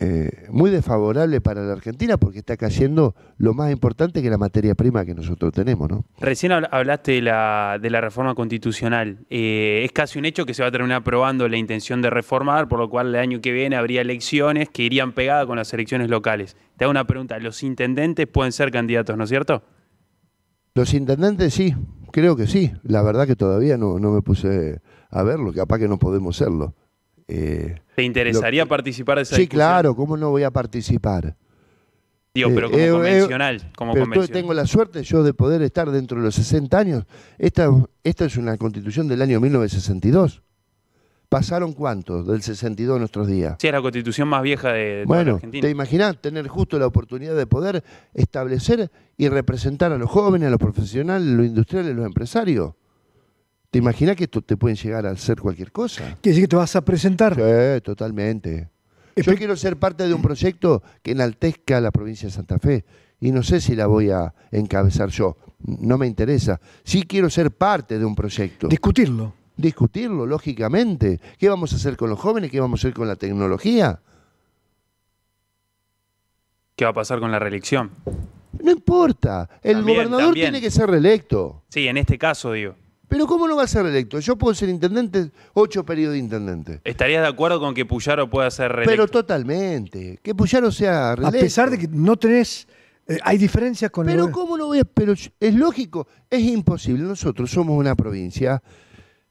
Speaker 2: eh, muy desfavorable para la Argentina porque está cayendo lo más importante que la materia prima que nosotros tenemos. ¿no?
Speaker 3: Recién hablaste de la, reforma constitucional. Eh, es casi un hecho que se va a terminar aprobando la intención de reformar, por lo cual el año que viene habría elecciones que irían pegadas con las elecciones locales. Te hago una pregunta, ¿los intendentes pueden ser candidatos, no es cierto?
Speaker 2: Los intendentes sí, creo que sí. La verdad que todavía no, no me puse a verlo, capaz que no podemos serlo eh,
Speaker 3: ¿Te interesaría participar de esa Sí,
Speaker 2: claro, ¿cómo no voy a participar?
Speaker 3: Digo, pero eh, como eh, convencional. Como tengo
Speaker 2: la suerte yo de poder estar dentro de los 60 años. Esta, esta es una constitución del año 1962. ¿Pasaron cuántos del 62 a nuestros días?
Speaker 3: Sí, es la constitución más vieja de, Argentina. bueno, ¿Te
Speaker 2: imaginas tener justo la oportunidad de poder establecer y representar a los jóvenes, a los profesionales, a los industriales, a los empresarios? ¿Te imaginas que te pueden llegar a hacer cualquier cosa? Quiere decir que te vas a presentar. Sí, totalmente. Eh, yo quiero ser parte de un proyecto que enaltezca la provincia de Santa Fe y no sé si la voy a encabezar yo. No me interesa. Sí quiero ser parte de un proyecto. Discutirlo. Discutirlo, lógicamente. ¿Qué vamos a hacer con los jóvenes? ¿Qué vamos a hacer con la tecnología?
Speaker 3: ¿Qué va a pasar con la reelección?
Speaker 2: No importa. El gobernador tiene que ser
Speaker 3: reelecto. Sí, en este caso, digo.
Speaker 2: Pero ¿cómo no va a ser reelecto? Yo puedo ser intendente,
Speaker 3: ocho periodos de
Speaker 2: intendente.
Speaker 3: ¿Estarías de acuerdo con que Puyaro pueda ser reelecto? Pero
Speaker 2: totalmente. Que Puyaro sea
Speaker 3: reelecto.
Speaker 1: A pesar
Speaker 2: de que no tenés... Eh, hay diferencias con Pero ¿cómo no voy Pero es lógico, es imposible. Nosotros somos una provincia,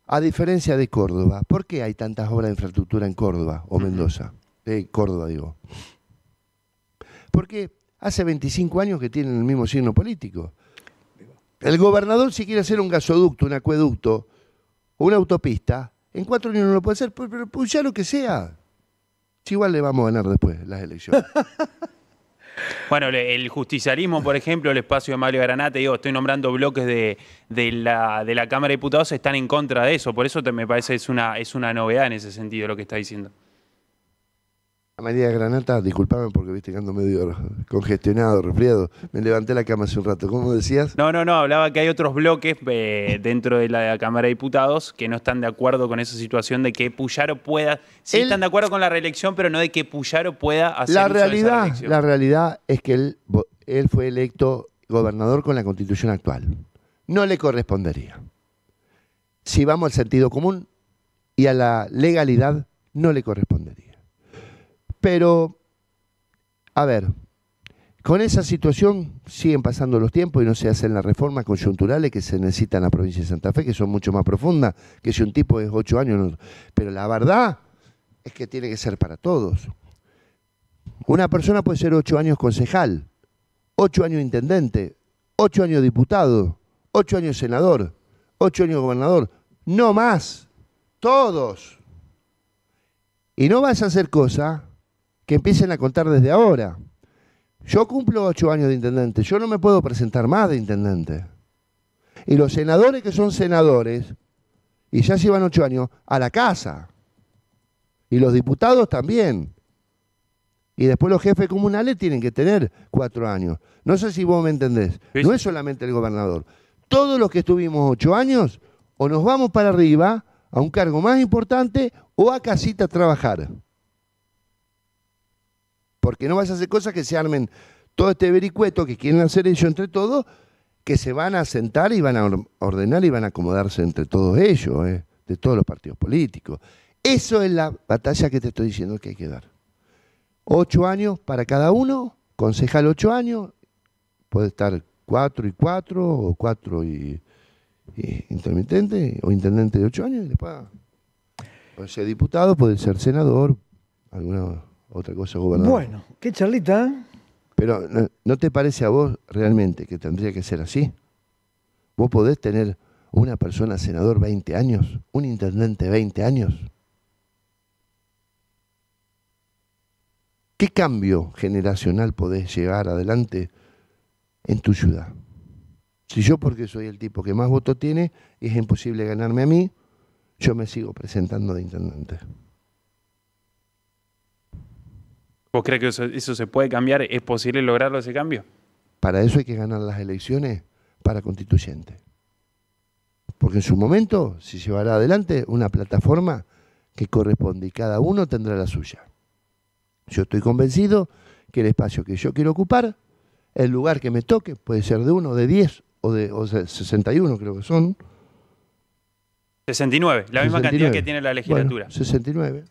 Speaker 2: a diferencia de Córdoba. ¿Por qué hay tantas obras de infraestructura en Córdoba o Mendoza? De Córdoba, digo. Porque hace 25 años que tienen el mismo signo político. El gobernador si quiere hacer un gasoducto, un acueducto o una autopista, en cuatro años no lo puede hacer, pues, pero pues ya lo que sea. Si igual le vamos a ganar después las elecciones.
Speaker 3: Bueno, el justicialismo, por ejemplo, el espacio de Mario Granate, digo, estoy nombrando bloques de, la, Cámara de Diputados, están en contra de eso. Por eso me parece es una, es una novedad en ese sentido lo que está diciendo.
Speaker 2: María Granata, disculpame porque viste que medio congestionado, resfriado. Me levanté la cama hace un rato. ¿Cómo decías?
Speaker 3: No, no, no. Hablaba que hay otros bloques eh, dentro de la Cámara de Diputados que no están de acuerdo con esa situación de que Puyaro pueda. Sí, están de acuerdo con la reelección, pero no de que Puyaro pueda hacer la realidad, La
Speaker 2: realidad es que él fue electo gobernador con la constitución actual. No le correspondería. Si vamos al sentido común y a la legalidad, no le correspondería. Pero, a ver, con esa situación siguen pasando los tiempos y no se hacen las reformas coyunturales que se necesitan en la provincia de Santa Fe, que son mucho más profundas, que si un tipo es ocho años. Pero la verdad es que tiene que ser para todos. Una persona puede ser ocho años concejal, ocho años intendente, ocho años diputado, ocho años senador, ocho años gobernador, no más, todos. Y no vas a hacer cosas que empiecen a contar desde ahora. Yo cumplo ocho años de intendente, yo no me puedo presentar más de intendente. Y los senadores que son senadores, y ya llevan ocho años, a la casa. Y los diputados también. Y después los jefes comunales tienen que tener cuatro años. No sé si vos me entendés. No es solamente el gobernador. Todos los que estuvimos ocho años, o nos vamos para arriba a un cargo más importante o a casita a trabajar. Porque no vas a hacer cosas que se armen todo este vericueto que quieren hacer ellos entre todos, que se van a sentar y van a ordenar y van a acomodarse entre todos ellos, eh, de todos los partidos políticos. Eso es la batalla que te estoy diciendo que hay que dar. Ocho años para cada uno, concejal ocho años, puede estar cuatro y cuatro, o cuatro y, intermitente, o intendente de ocho años, y después puede ser diputado, puede ser senador, alguna otra cosa gobernador. Bueno, qué charlita. ¿eh? Pero ¿no, te parece a vos realmente que tendría que ser así? ¿Vos podés tener una persona senador 20 años, un intendente 20 años? ¿Qué cambio generacional podés llegar adelante en tu ciudad? Si yo, porque soy el tipo que más voto tiene, es imposible ganarme a mí, yo me sigo presentando de intendente.
Speaker 3: ¿Vos crees que eso, se puede cambiar? ¿Es posible lograrlo ese cambio?
Speaker 2: Para eso hay que ganar las elecciones para constituyente. Porque en su momento se llevará adelante una plataforma que corresponde y cada uno tendrá la suya. Yo estoy convencido que el espacio que yo quiero ocupar, el lugar que me toque, puede ser de uno, de diez, o de sesenta y uno creo que son.
Speaker 3: 69, la misma cantidad que tiene la legislatura. 69.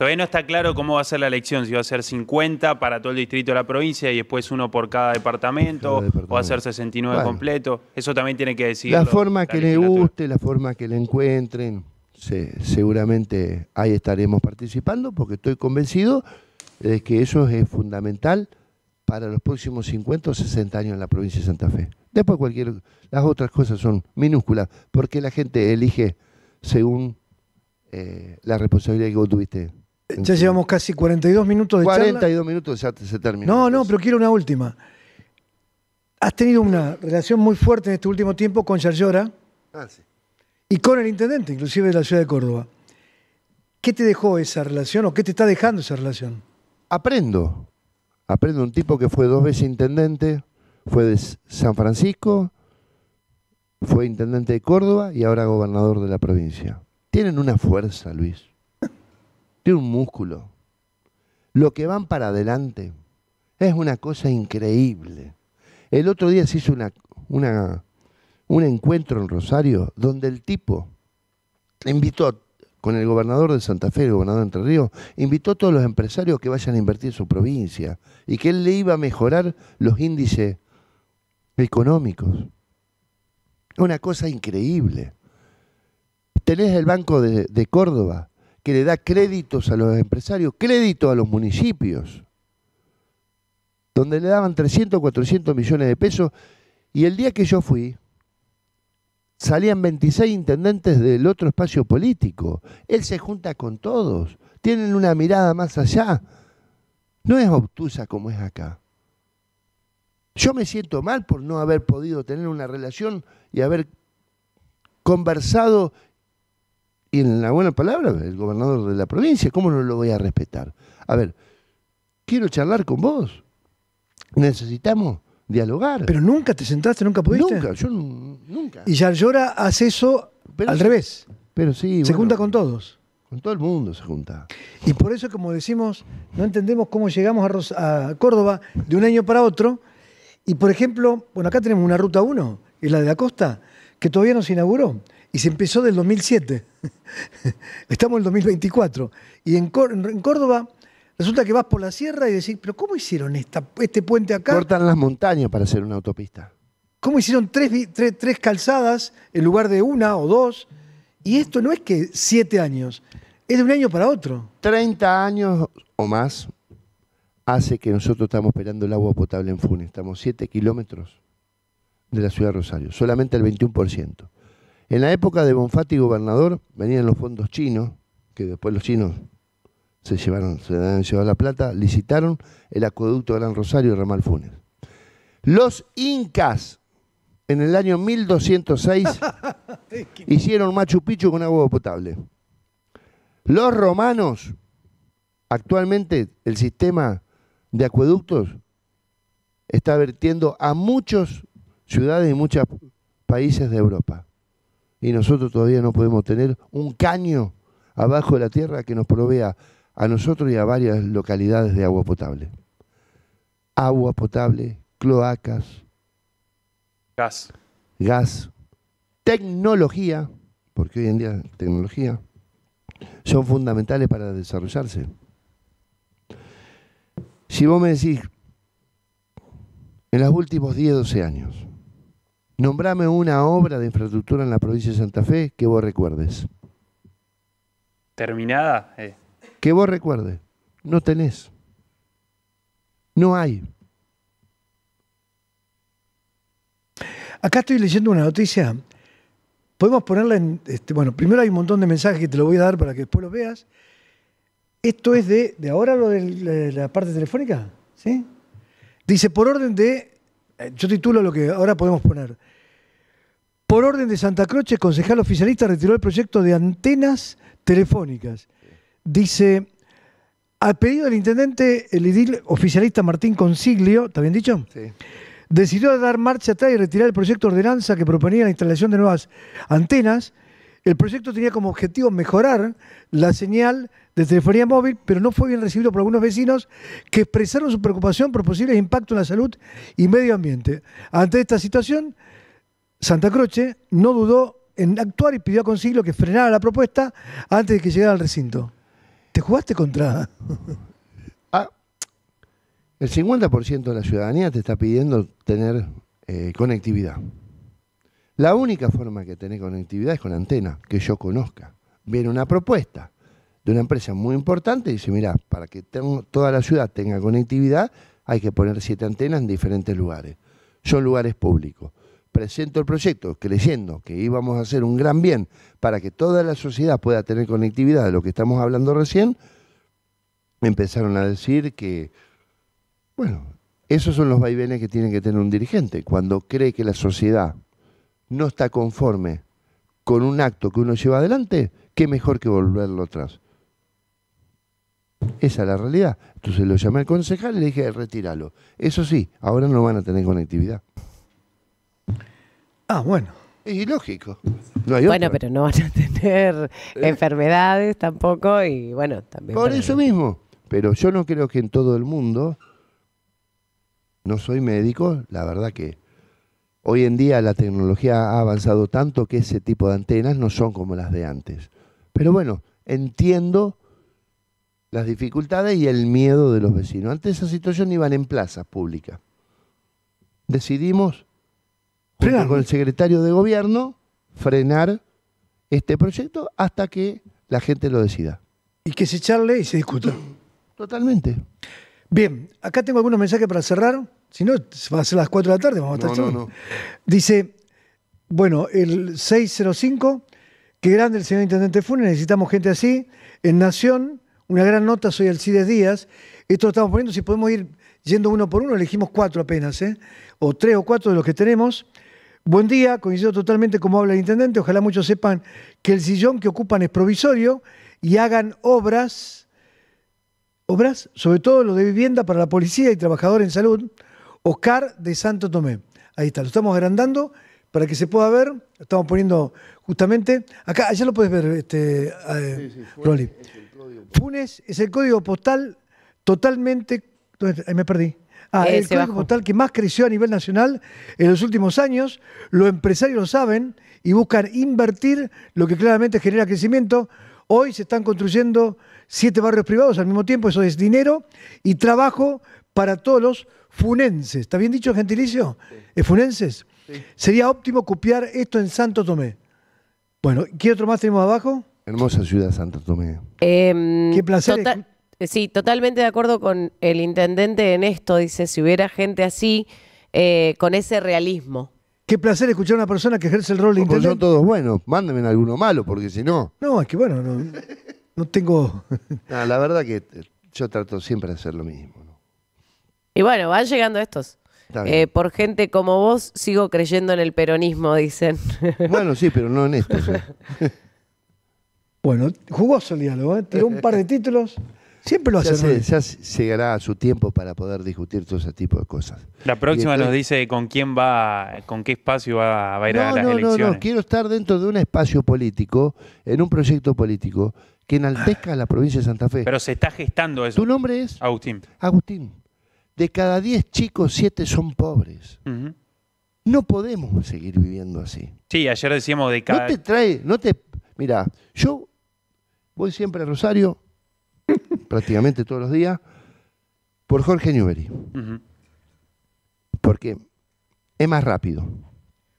Speaker 3: Todavía no está claro cómo va a ser la elección, si va a ser 50 para todo el distrito de la provincia y después uno por cada departamento, o va a ser 69 completo. Eso también tiene que decidir. La forma que le guste,
Speaker 2: la forma que le encuentren, seguramente ahí estaremos participando porque estoy convencido de que eso es fundamental para los próximos 50 o 60 años en la provincia de Santa Fe. Después cualquier, las otras cosas son minúsculas, porque la gente elige según eh, la responsabilidad que vos tuviste ya llevamos casi 42 minutos de 42 minutos ya se terminó.
Speaker 1: No, no, pero quiero una última. Has tenido una relación muy fuerte en este último tiempo con Yarlora ah, y con el intendente, inclusive de la ciudad de Córdoba. ¿Qué te dejó esa
Speaker 2: relación o qué te está dejando esa relación? Aprendo. Aprendo un tipo que fue dos veces intendente, fue de San Francisco, fue intendente de Córdoba y ahora gobernador de la provincia. Tienen una fuerza, Luis tiene un músculo. Lo que van para adelante es una cosa increíble. El otro día se hizo una, un encuentro en Rosario donde el tipo invitó con el gobernador de Santa Fe, el gobernador de Entre Ríos, invitó a todos los empresarios que vayan a invertir en su provincia y que él le iba a mejorar los índices económicos. Una cosa increíble. Tenés el Banco de Córdoba, que le da créditos a los empresarios, créditos a los municipios, donde le daban 300, 400 millones de pesos. Y el día que yo fui, salían 26 intendentes del otro espacio político. Él se junta con todos, tienen una mirada más allá. No es obtusa como es acá. Yo me siento mal por no haber podido tener una relación y haber conversado y en la buena palabra, el gobernador de la provincia, ¿cómo no lo voy a respetar? A ver, quiero charlar con vos. Necesitamos dialogar. Pero nunca te sentaste, nunca pudiste. Nunca, yo nunca. Y
Speaker 1: Yarlora hace eso al revés. Pero sí. Se junta con todos. Con todo el mundo se junta. Y por eso, como decimos, no entendemos cómo llegamos a, Córdoba de un año para otro. Y por ejemplo, bueno, acá tenemos una ruta 1, es la de la costa, que todavía no se inauguró. Y se empezó del 2007. Estamos en el 2024. Y en, Córdoba resulta que vas por la sierra y decís, pero ¿cómo hicieron esta, este puente acá? Cortan las montañas para hacer una autopista. ¿Cómo hicieron tres, tres, calzadas en lugar de una o dos? Y esto no es que siete años, es de un año para otro. Treinta años
Speaker 2: o más hace que nosotros estamos esperando el agua potable en Funes. Estamos siete kilómetros de la ciudad de Rosario, solamente el 21%. En la época de Bonfatti gobernador, venían los fondos chinos, que después los chinos se llevaron, se ciudad de la plata, licitaron el acueducto Gran Rosario y Ramal Funes. Los incas, en el año 1206, hicieron Machu Picchu con agua potable. Los romanos, actualmente el sistema de acueductos está vertiendo a muchas ciudades y muchos países de Europa y nosotros todavía no podemos tener un caño abajo de la tierra que nos provea a nosotros y a varias localidades de agua potable. Agua potable, cloacas. Gas. Gas. Tecnología, porque hoy en día tecnología, son fundamentales para desarrollarse. Si vos me decís, en los últimos 10, 12 años, Nombrame una obra de infraestructura en la provincia de Santa Fe que vos recuerdes.
Speaker 3: Terminada. Eh.
Speaker 2: Que vos recuerdes. No tenés. No hay. Acá estoy
Speaker 1: leyendo una noticia. Podemos ponerla en. Este, bueno, primero hay un montón de mensajes que te lo voy a dar para que después los veas. Esto es de. ¿De ahora lo de la parte telefónica? ¿Sí? Dice, por orden de. Eh, yo titulo lo que ahora podemos poner. Por orden de Santa Croce, concejal oficialista retiró el proyecto de antenas telefónicas. Dice, al pedido del intendente, el oficialista Martín Consiglio, ¿está bien dicho? Sí. Decidió dar marcha atrás y retirar el proyecto de ordenanza que proponía la instalación de nuevas antenas. El proyecto tenía como objetivo mejorar la señal de telefonía móvil, pero no fue bien recibido por algunos vecinos que expresaron su preocupación por posibles impactos en la salud y medio ambiente. Ante esta situación, Santa Croce no dudó en actuar y pidió a Consiglio que frenara la propuesta antes de que llegara al recinto. ¿Te jugaste contra?
Speaker 2: Ah, el 50% de la ciudadanía te está pidiendo tener eh, conectividad. La única forma que tener conectividad es con antena, que yo conozca. Viene una propuesta de una empresa muy importante y dice, mira, para que toda la ciudad tenga conectividad hay que poner siete antenas en diferentes lugares. Son lugares públicos presento el proyecto creyendo que íbamos a hacer un gran bien para que toda la sociedad pueda tener conectividad de lo que estamos hablando recién, empezaron a decir que, bueno, esos son los vaivenes que tiene que tener un dirigente. Cuando cree que la sociedad no está conforme con un acto que uno lleva adelante, qué mejor que volverlo atrás. Esa es la realidad. Entonces lo llamé al concejal y le dije, retíralo. Eso sí, ahora no van a tener conectividad.
Speaker 1: Ah, bueno. Y lógico. bueno, pero no van a tener eh. enfermedades
Speaker 2: tampoco y bueno, también. Por eso mismo. Pero yo no creo que en todo el mundo, no soy médico, la verdad que hoy en día la tecnología ha avanzado tanto que ese tipo de antenas no son como las de antes. Pero bueno, entiendo las dificultades y el miedo de los vecinos. Antes esa situación iban en plazas públicas. Decidimos con el secretario de gobierno, frenar este proyecto hasta que la gente lo decida. Y que se charle y se discuta. Totalmente. Bien, acá
Speaker 1: tengo algunos mensajes para cerrar. Si no, va a ser las 4 de la tarde, vamos a estar no, Dice, bueno, el 605, qué grande el señor Intendente Funes, necesitamos gente así. En Nación, una gran nota, soy Alcides Díaz. Esto lo estamos poniendo, si podemos ir yendo uno por uno, elegimos cuatro apenas, ¿eh? o tres o cuatro de los que tenemos. Buen día, coincido totalmente como habla el intendente. Ojalá muchos sepan que el sillón que ocupan es provisorio y hagan obras, obras, sobre todo lo de vivienda para la policía y trabajador en salud, Oscar de Santo Tomé. Ahí está, lo estamos agrandando para que se pueda ver. estamos poniendo justamente. Acá, allá lo puedes ver, este, eh, es el código postal totalmente. Ahí me perdí. Ah, el código que más creció a nivel nacional en los últimos años. Los empresarios lo saben y buscan invertir, lo que claramente genera crecimiento. Hoy se están construyendo siete barrios privados al mismo tiempo, eso es dinero y trabajo para todos los funenses. ¿Está bien dicho, gentilicio? Sí. ¿Funenses? Sería óptimo copiar esto en Santo Tomé. Bueno, ¿qué otro más tenemos abajo?
Speaker 2: Hermosa ciudad Santo Tomé.
Speaker 1: Em, Qué placer. Eh, sí, totalmente de acuerdo con el intendente en
Speaker 2: esto. Dice, si hubiera gente así, eh, con ese realismo. Qué placer escuchar a una persona que ejerce el rol de intendente. Son todos buenos, mándenme alguno malo, porque si no...
Speaker 1: No, es que bueno, no, no tengo...
Speaker 2: la verdad que eh, yo trato siempre de hacer lo mismo. Y bueno, van llegando estos. por gente como vos, sigo creyendo en el peronismo, dicen. Bueno, sí, pero no en esto. bueno, jugoso el diálogo, ¿eh? tiró un par de títulos. Siempre lo hacen. Se, hace, se llegará a su tiempo para poder
Speaker 3: discutir todo ese tipo de cosas. La próxima nos dice con quién va, con qué espacio va, a ir a las elecciones. No, no,
Speaker 2: quiero estar dentro de un espacio político, en un proyecto político que enaltezca a la provincia de Santa Fe. Pero
Speaker 3: se está gestando eso. ¿Tu nombre es? Agustín.
Speaker 2: Agustín. De cada 10 chicos, 7 son pobres. No podemos seguir viviendo así.
Speaker 3: Sí, ayer decíamos de cada... No te
Speaker 2: trae, no te... Mira, yo voy siempre a Rosario, prácticamente todos los días, por Jorge Newbery. Porque es más rápido.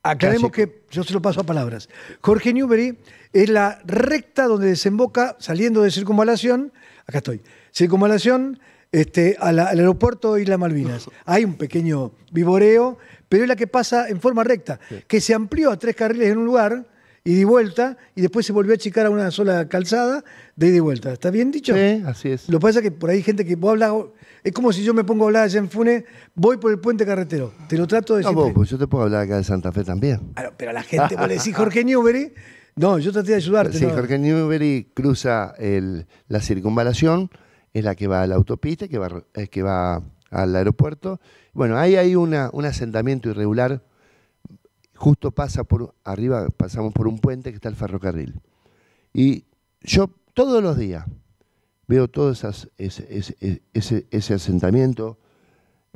Speaker 2: Aclaremos
Speaker 1: que, yo se lo paso a palabras. Jorge Newbery es la recta donde desemboca, saliendo de circunvalación, acá estoy, circunvalación este, al aeropuerto de Isla Malvinas. Hay un pequeño vivoreo pero es la que pasa en forma recta, que se amplió a tres carriles en un lugar y de vuelta, y después se volvió a achicar a una sola calzada de ida y vuelta. ¿Está bien dicho? Sí, así es. Lo que pasa es que por ahí hay gente que vos hablas, es como si yo me pongo a hablar allá en Funes, voy por el puente carretero,
Speaker 2: te lo trato de decir. No, vos, pues yo te puedo hablar acá de Santa Fe también. Ah,
Speaker 1: pero la gente, vos le decís Jorge
Speaker 2: Newbery, no, yo traté de ayudarte. Sí, Jorge Newbery cruza la circunvalación, es la que va a la autopista, que va, que va al aeropuerto. Bueno, ahí hay una, un asentamiento irregular justo pasa por arriba, pasamos por un puente que está el ferrocarril. Y yo todos los días veo todo esas, ese, asentamiento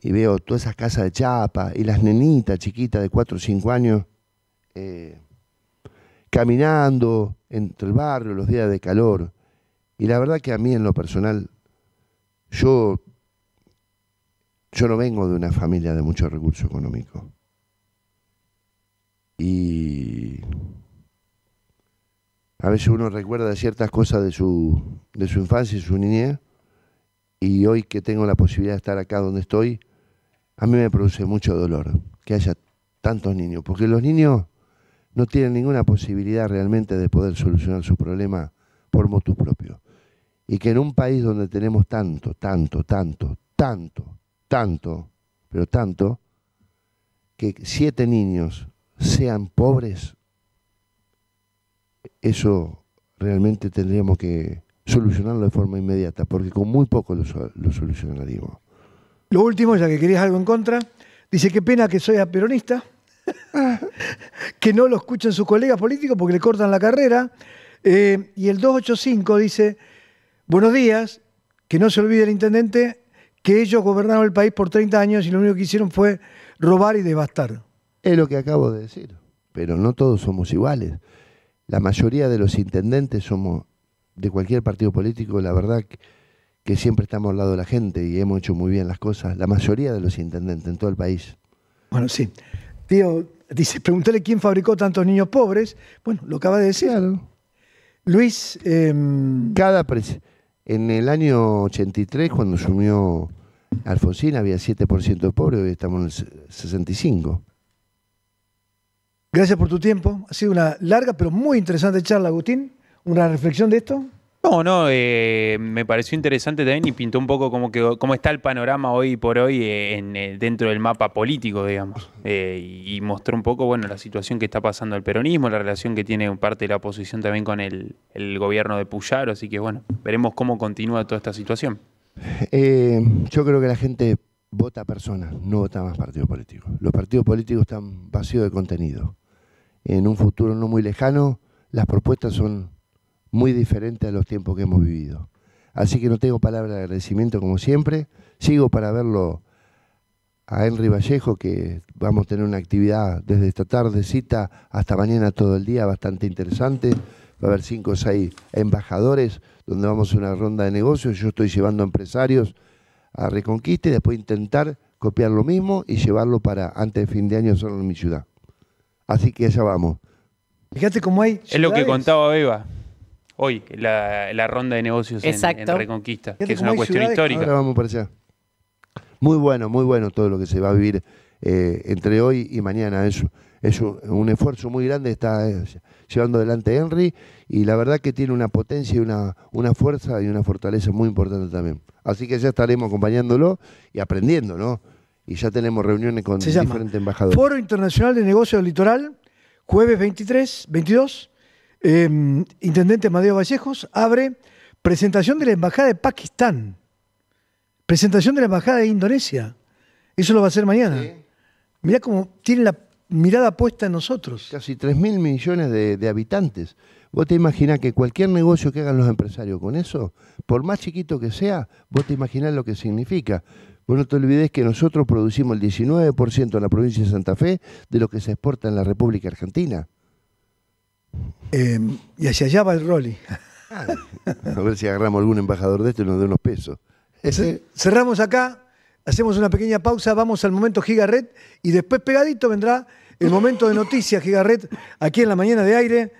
Speaker 2: y veo todas esas casas de chapa y las nenitas chiquitas de 4 o 5 años eh, caminando entre el barrio los días de calor. Y la verdad que a mí en lo personal, yo, yo no vengo de una familia de mucho recurso económico y a veces uno recuerda ciertas cosas de su, de su infancia y su niñez, y hoy que tengo la posibilidad de estar acá donde estoy, a mí me produce mucho dolor que haya tantos niños, porque los niños no tienen ninguna posibilidad realmente de poder solucionar su problema por motu propio. Y que en un país donde tenemos tanto, tanto, tanto, tanto, tanto, pero tanto, que siete niños sean pobres, eso realmente tendríamos que solucionarlo de forma inmediata, porque con muy poco lo, solucionaríamos. Lo
Speaker 1: último, ya que querías algo en contra, dice, qué pena que soy peronista, que no lo escuchen sus colegas políticos porque le cortan la carrera. Eh, y el 285 dice, buenos días, que no se olvide el intendente que ellos gobernaron el país por 30 años y lo único que hicieron fue robar y devastar. Es lo que acabo de decir,
Speaker 2: pero no todos somos iguales. La mayoría de los intendentes somos de cualquier partido político, la verdad que siempre estamos al lado de la gente y hemos hecho muy bien las cosas, la mayoría de los intendentes en todo el país. Bueno, sí. Tío, dice, pregúntale quién
Speaker 1: fabricó tantos niños pobres. Bueno, lo acaba de decir.
Speaker 2: Luis... Em, en el año 83, cuando sumió Alfonsín, había 7% de pobres, hoy estamos en el 65%.
Speaker 1: Gracias por tu tiempo. Ha sido una larga pero muy interesante charla, Agustín. ¿Una reflexión de esto?
Speaker 3: No, no, eh, me pareció interesante también y pintó un poco cómo está el panorama hoy por hoy eh, dentro del mapa político, digamos. Eh, y mostró un poco, bueno, la situación que está pasando el peronismo, la relación que tiene parte de la oposición también con el, gobierno de Puyaro. Así que, bueno, veremos cómo continúa toda esta situación.
Speaker 2: yo creo que la gente vota personas, no vota más partidos políticos. Los partidos políticos están vacíos de contenido. En un futuro no muy lejano, las propuestas son muy diferentes a los tiempos que hemos vivido. Así que no tengo palabras de agradecimiento como siempre. Sigo para verlo a Henry Vallejo, que vamos a tener una actividad desde esta tardecita hasta mañana todo el día bastante interesante. Va a haber cinco o seis embajadores donde vamos a una ronda de negocios. Yo estoy llevando empresarios a Reconquista y después intentar copiar lo mismo y llevarlo para antes de fin de año solo en mi ciudad. Así que allá vamos. Fíjate cómo hay. Es lo que
Speaker 3: contaba Beba hoy, la, ronda de negocios en, Reconquista, que es una cuestión histórica. vamos
Speaker 2: Muy bueno, muy bueno todo lo que se va a vivir eh, entre hoy y mañana. Es, es un, esfuerzo muy grande está eh, llevando adelante Henry y la verdad que tiene una potencia y una, una fuerza y una fortaleza muy importante también. Así que ya estaremos acompañándolo y aprendiendo, ¿no? Y ya tenemos reuniones con diferentes embajadores. Foro
Speaker 1: Internacional de Negocios del Litoral, jueves 23, 22. Em, Intendente Madeo Vallejos abre presentación de la Embajada de Pakistán. Presentación de la Embajada de Indonesia.
Speaker 2: Eso lo va a hacer mañana. Mirá cómo tiene la mirada puesta en nosotros. Casi 3.000 mil millones de, habitantes. Vos te imaginás que cualquier negocio que hagan los empresarios con eso, por más chiquito que sea, vos te imaginás lo que significa. Vos no te olvides que nosotros producimos el 19% en la provincia de Santa Fe de lo que se exporta en la República Argentina.
Speaker 1: Em, y hacia allá va el Rolly.
Speaker 2: A ver si agarramos algún embajador de este y nos dé unos pesos.
Speaker 1: Cerramos acá. Hacemos una pequeña pausa, vamos al momento Gigaret y después pegadito vendrá el momento de noticias Gigaret aquí en la mañana de aire.